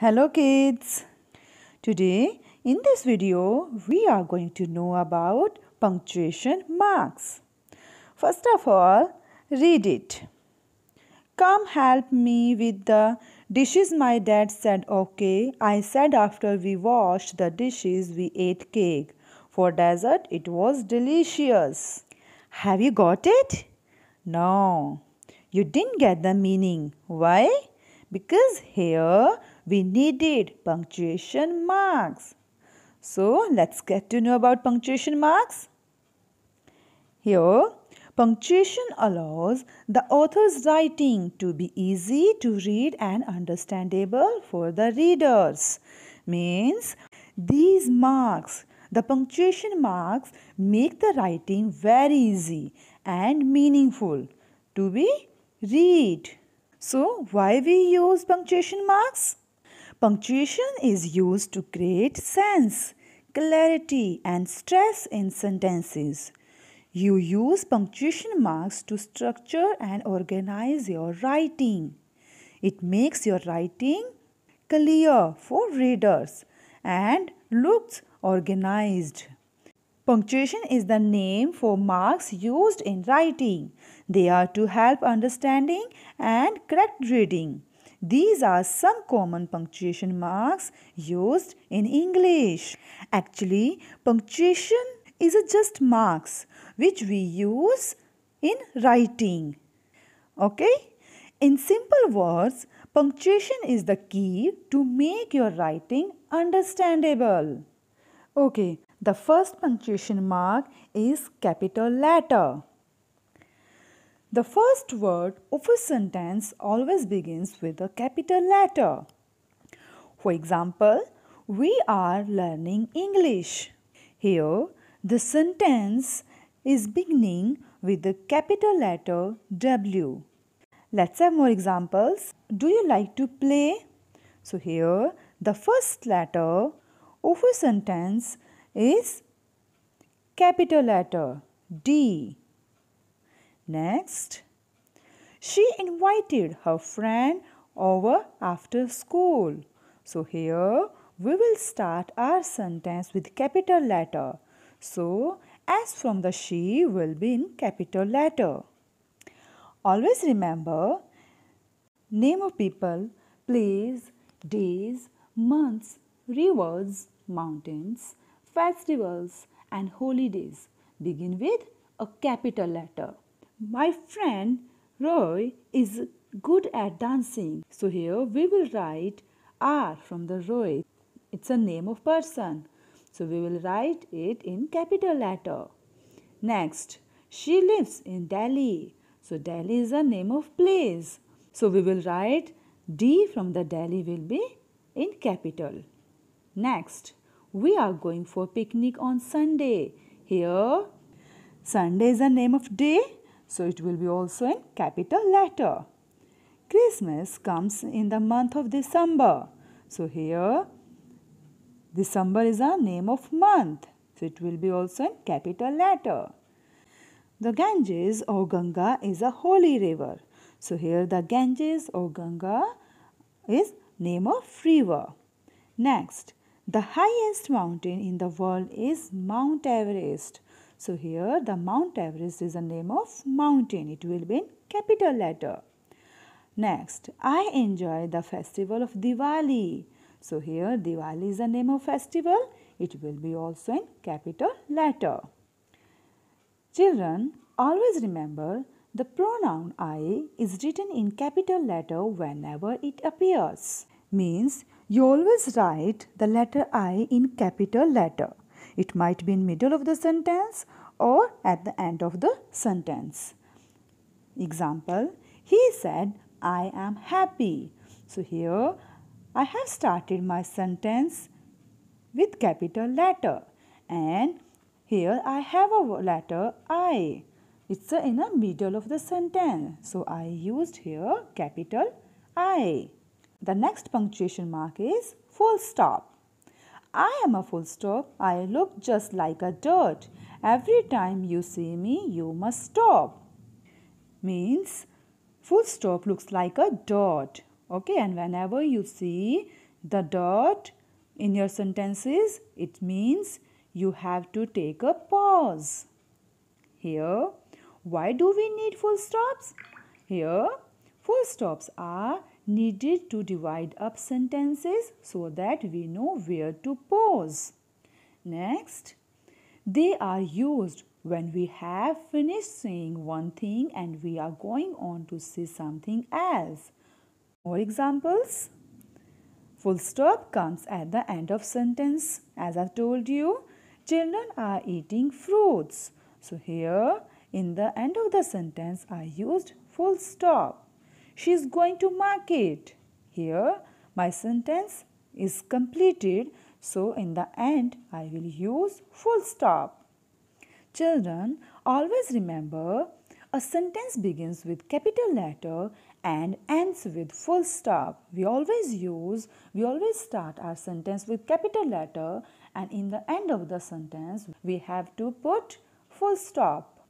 Hello kids! Today in this video we are going to know about punctuation marks. First of all read it. Come help me with the dishes my dad said okay. I said after we washed the dishes we ate cake. For dessert it was delicious. Have you got it? No. You didn't get the meaning. Why? Because here we needed punctuation marks. So let's get to know about punctuation marks. Here, punctuation allows the author's writing to be easy to read and understandable for the readers. Means these marks, the punctuation marks, make the writing very easy and meaningful to be read. So, why we use punctuation marks? Punctuation is used to create sense, clarity, and stress in sentences. You use punctuation marks to structure and organize your writing. It makes your writing clear for readers and looks organized. Punctuation is the name for marks used in writing. They are to help understanding and correct reading. These are some common punctuation marks used in English. Actually, punctuation is just marks which we use in writing. Okay? In simple words, punctuation is the key to make your writing understandable. Okay, the first punctuation mark is capital letter. The first word of a sentence always begins with a capital letter. For example, we are learning English. Here, the sentence is beginning with the capital letter W. Let's have more examples. Do you like to play? So here, the first letter of a sentence is capital letter D. Next, she invited her friend over after school. So here we will start our sentence with capital letter. So as from the she will be in capital letter. Always remember name of people, place, days, months, rivers, mountains, festivals and holidays begin with a capital letter. My friend Roy is good at dancing. So here we will write R from the Roy. It's a name of person. So we will write it in capital letter. Next, she lives in Delhi. So Delhi is a name of place. So we will write D from the Delhi will be in capital. Next, we are going for picnic on Sunday. Here, Sunday is a name of day. So it will be also in capital letter. Christmas comes in the month of December. So here December is a name of month. So it will be also in capital letter. The Ganges or Ganga is a holy river. So here the Ganges or Ganga is name of river. Next, the highest mountain in the world is Mount Everest. So here the Mount Everest is the name of mountain. It will be in capital letter. Next, I enjoy the festival of Diwali. So here Diwali is the name of festival. It will be also in capital letter. Children, always remember the pronoun I is written in capital letter whenever it appears. Means you always write the letter I in capital letter. It might be in middle of the sentence or at the end of the sentence. Example, he said, I am happy. So here I have started my sentence with capital letter and here I have a letter I. It's in the middle of the sentence. So I used here capital I. The next punctuation mark is full stop. I am a full stop. I look just like a dot. Every time you see me, you must stop. Means full stop looks like a dot. Okay, and whenever you see the dot in your sentences, it means you have to take a pause. Here, why do we need full stops? Here, full stops are needed to divide up sentences so that we know where to pause. Next, they are used when we have finished saying one thing and we are going on to say something else. More examples? Full stop comes at the end of sentence. As I told you, children are eating fruits. So here, in the end of the sentence, I used full stop. She is going to market. Here, my sentence is completed. So, in the end, I will use full stop. Children, always remember a sentence begins with capital letter and ends with full stop. We always use, we always start our sentence with capital letter and in the end of the sentence we have to put full stop.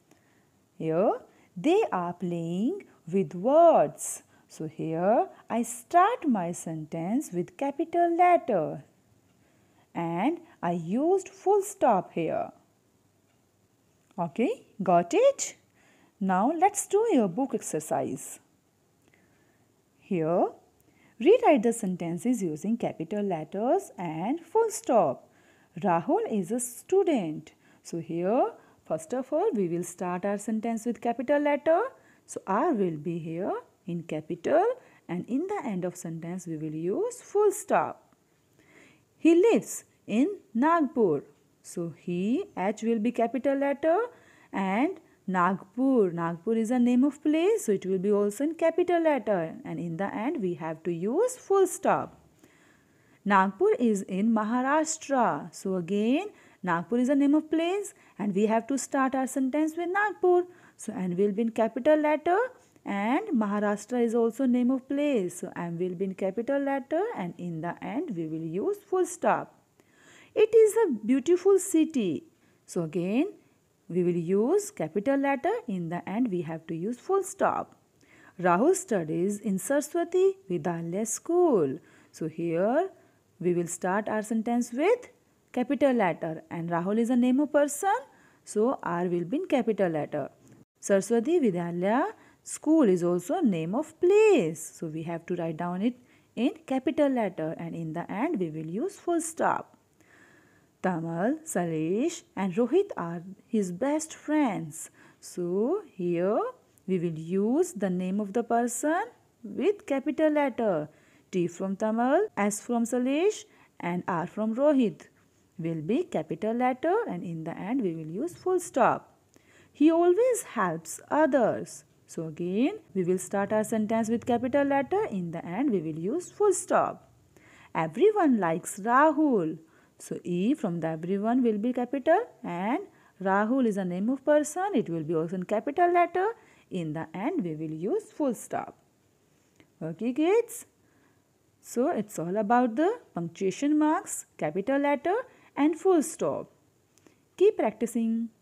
Here, they are playing with words. So here I start my sentence with capital letter and I used full stop here. Okay, got it? Now let's do your book exercise. Here, rewrite the sentences using capital letters and full stop. Rahul is a student. So here, first of all, we will start our sentence with capital letter so R will be here in capital and in the end of sentence we will use full stop. He lives in Nagpur. So he, H will be capital letter and Nagpur. Nagpur is a name of place so it will be also in capital letter and in the end we have to use full stop. Nagpur is in Maharashtra. So again Nagpur is a name of place and we have to start our sentence with Nagpur. So and will be in capital letter and Maharashtra is also name of place. So and will be in capital letter and in the end we will use full stop. It is a beautiful city. So again we will use capital letter in the end we have to use full stop. Rahul studies in Saraswati Vidyalaya school. So here we will start our sentence with capital letter and Rahul is a name of person. So R will be in capital letter. Saraswati Vidyalaya school is also a name of place. So we have to write down it in capital letter and in the end we will use full stop. Tamal, Salesh and Rohit are his best friends. So here we will use the name of the person with capital letter. T from Tamil, S from Salesh and R from Rohit will be capital letter and in the end we will use full stop. He always helps others. So again, we will start our sentence with capital letter. In the end, we will use full stop. Everyone likes Rahul. So E from the everyone will be capital and Rahul is a name of person. It will be also in capital letter. In the end, we will use full stop. Okay, kids? So it's all about the punctuation marks, capital letter and full stop. Keep practicing.